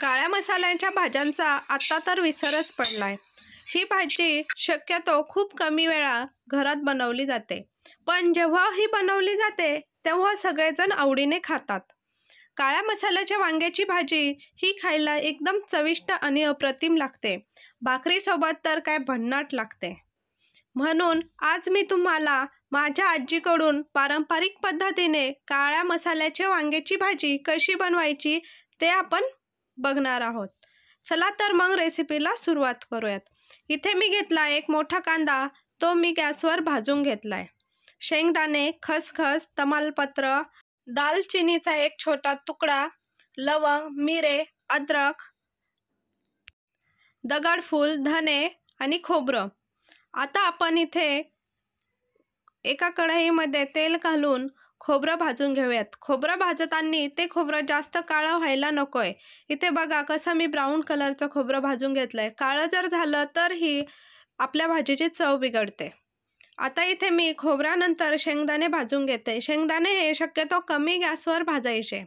काळ्या मसाल्यांच्या भाज्यांचा आत्ता तर विसरच पडला आहे ही भाजी शक्यतो खूप कमी वेळा घरात बनवली जाते पण जेव्हा ही बनवली जाते तेव्हा सगळेजण आवडीने खातात काळ्या मसाल्याच्या वांग्याची भाजी ही खायला एकदम चविष्ट आणि अप्रतिम लागते भाकरीसोबत तर काय भन्नाट लागते म्हणून आज मी तुम्हाला माझ्या आजीकडून पारंपरिक पद्धतीने काळ्या मसाल्याच्या वांग्याची भाजी कशी बनवायची ते आपण बघणार आहोत चला तर मग रेसिपीला सुरुवात करूयात इथे मी घेतला एक मोठा कांदा तो मी गॅसवर भाजून घेतलाय शेंगदाणे खसखस तमालपत्र दालचिनीचा एक छोटा तुकडा लवंग मिरे अद्रक दगडफूल धने आणि खोबरं आता आपण इथे एका कढईमध्ये तेल घालून खोबरं भाजून घेऊयात खोबरं भाजताना ते खोबरं जास्त काळं व्हायला नको आहे इथे बघा कसं मी ब्राऊन कलरचं खोबरं भाजून घेतलं आहे काळं जर झालं तर ही आपल्या भाजीची चव बिघडते आता इथे मी खोबऱ्यानंतर शेंगदाणे भाजून घेते शेंगदाणे हे शक्यतो कमी गॅसवर भाजायचे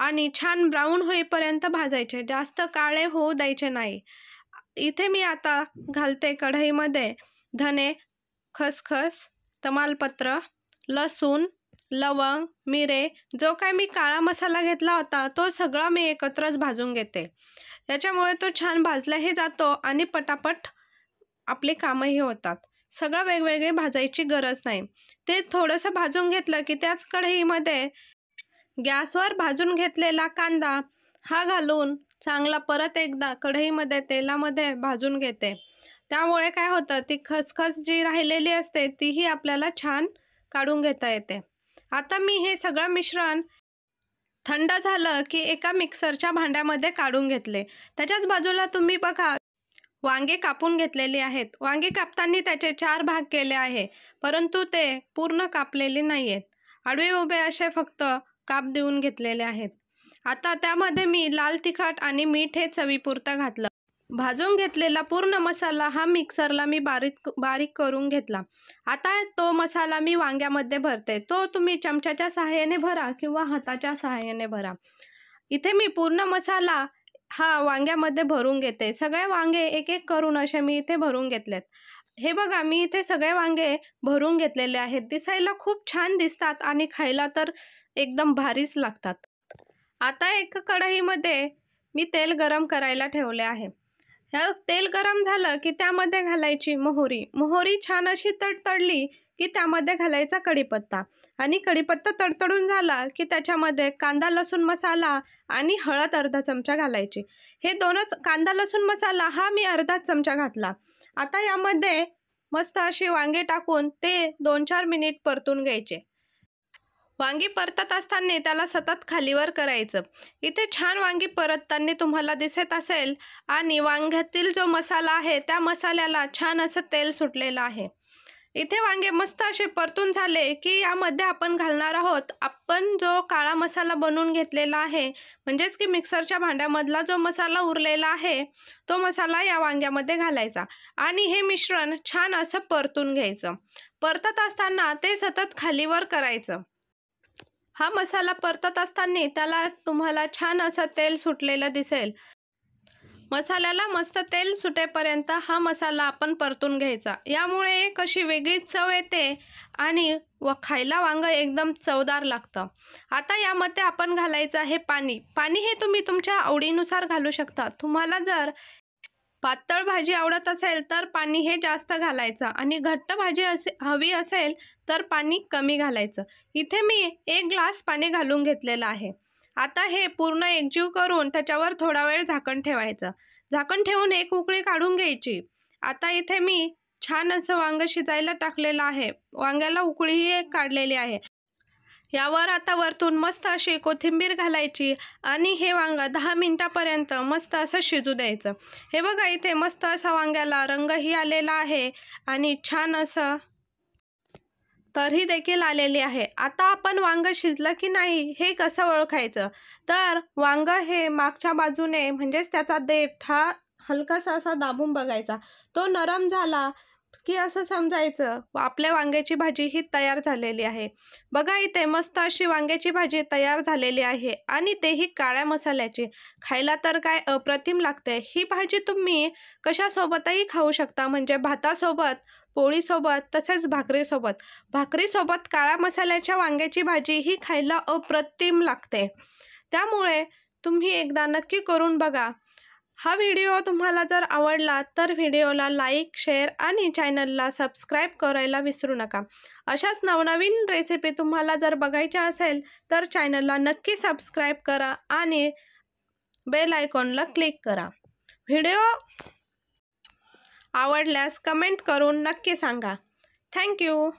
आणि छान ब्राऊन होईपर्यंत भाजायचे जास्त काळे होऊ द्यायचे नाही इथे मी आता घालते कढईमध्ये धने खसखस तमालपत्र लसूण लवंग मिरे जो काय मी काळा मसाला घेतला होता तो सगळा मी एकत्रच भाजून घेते त्याच्यामुळे तो छान भाजलाही जातो आणि पटापट आपले कामही होतात सगळं वेगवेगळे भाजायची गरज नाही ते थोडंसं भाजून घेतलं की त्याच कढईमध्ये गॅसवर भाजून घेतलेला कांदा हा घालून चांगला परत एकदा कढईमध्ये तेलामध्ये भाजून घेते त्यामुळे काय होतं ती खसखस जी राहिलेली असते तीही आपल्याला छान काढून घेता येते आता मी हे सगळं मिश्रण थंड झालं की एका मिक्सरच्या भांड्यामध्ये काढून घेतले त्याच्याच बाजूला तुम्ही बघा वांगे कापून घेतलेली आहेत वांगे कापताना त्याचे चार भाग केले आहे परंतु ते पूर्ण कापलेले नाही आहेत आडवे उभे असे फक्त काप देऊन घेतलेले आहेत आता त्यामध्ये मी लाल तिखट आणि मीठ हे चवीपुरतं घातलं भाजून घेतलेला पूर्ण मसाला हा मिक्सरला मी बारीक बारीक करून घेतला आता तो मसाला मी वांग्यामध्ये भरते तो तुम्ही चमच्याच्या सहाय्याने भरा किंवा हाताच्या सहाय्याने भरा इथे मी पूर्ण मसाला हा वांग्यामध्ये भरून घेते सगळे वांगे एक एक करून असे मी इथे भरून घेतलेत हे बघा मी इथे सगळे वांगे भरून घेतलेले आहेत दिसायला खूप छान दिसतात आणि खायला तर एकदम भारीच लागतात आता एका कढईमध्ये मी तेल गरम करायला ठेवले आहे ह्या तेल गरम झालं की त्यामध्ये घालायची मोहरी मोहरी छान अशी तडतडली की त्यामध्ये घालायचा कढीपत्ता आणि कढीपत्ता तडतडून झाला की त्याच्यामध्ये कांदा लसूण मसाला आणि हळद अर्धा चमचा घालायची हे दोनच कांदा लसूण मसाला हा मी अर्धा चमचा घातला आता यामध्ये मस्त अशी वांगे टाकून ते दोन चार मिनिट परतून घ्यायचे वांगी परतत असताना त्याला सतत खालीवर करायचं इथे छान वांगी परतताना तुम्हाला दिसत असेल आणि वांग्यातील जो मसाला आहे त्या मसाल्याला छान असं तेल सुटलेलं आहे इथे वांगे मस्त असे परतून झाले की यामध्ये आपण घालणार आहोत आपण जो काळा मसाला बनवून घेतलेला आहे म्हणजेच की मिक्सरच्या भांड्यामधला जो मसाला उरलेला आहे तो मसाला या वांग्यामध्ये घालायचा आणि हे मिश्रण छान असं परतून घ्यायचं परतत असताना ते सतत खालीवर करायचं हा मसाला परतत असताना त्याला तुम्हाला छान असं तेल सुटलेलं दिसेल मसाल्याला मस्त तेल सुटेपर्यंत हा मसाला आपण परतून घ्यायचा यामुळे एक अशी वेगळी चव येते आणि व खायला वांग एकदम चवदार लागतं आता यामध्ये आपण घालायचं आहे पाणी पाणी हे तुम्ही तुमच्या आवडीनुसार घालू शकता तुम्हाला जर पातळ भाजी आवडत असेल तर पाणी हे जास्त घालायचं आणि घट्ट भाजी असे हवी असेल तर पाणी कमी घालायचं इथे मी एक ग्लास पाणी घालून घेतलेलं आहे आता हे पूर्ण एकजीव करून त्याच्यावर थोडा वेळ झाकण ठेवायचं झाकण ठेवून एक उकळी काढून घ्यायची आता इथे मी छान असं वांग शिजायला टाकलेलं आहे वांग्याला उकळीही एक काढलेली आहे यावर आता वरतून मस्त अशी कोथिंबीर घालायची आणि हे वांगं दहा मिनटापर्यंत मस्त असं शिजू द्यायचं हे बघा इथे मस्त असा वांग्याला रंगही आलेला आहे आणि छान असं तरी देखील आलेली आहे आता आपण वांग शिजलं की नाही हे कसं ओळखायचं तर वांग हे मागच्या बाजूने म्हणजेच त्याचा देठ हा हलकासा असा दाबून बघायचा तो नरम झाला की असं समजायचं आपल्या वांग्याची भाजी ही तयार झालेली आहे बघा इथे मस्त अशी वांग्याची भाजी तयार झालेली आहे आणि तेही काळ्या मसाल्याची खायला तर काय अप्रतिम लागते ही भाजी तुम्ही कशासोबतही खाऊ शकता म्हणजे भातासोबत पोळीसोबत तसेच भाकरीसोबत भाकरीसोबत काळ्या मसाल्याच्या वांग्याची भाजी ही खायला अप्रतिम लागते त्यामुळे तुम्ही एकदा नक्की करून बघा हा व्हिडिओ तुम्हाला जर आवडला तर व्हिडिओला लाईक शेअर आणि चॅनलला सबस्क्राईब करायला विसरू नका अशाच नवनवीन रेसिपी तुम्हाला जर बघायच्या असेल तर चॅनलला नक्की सबस्क्राईब करा आणि बेल आयकॉनला क्लिक करा व्हिडिओ आवडल्यास कमेंट करून नक्की सांगा थँक्यू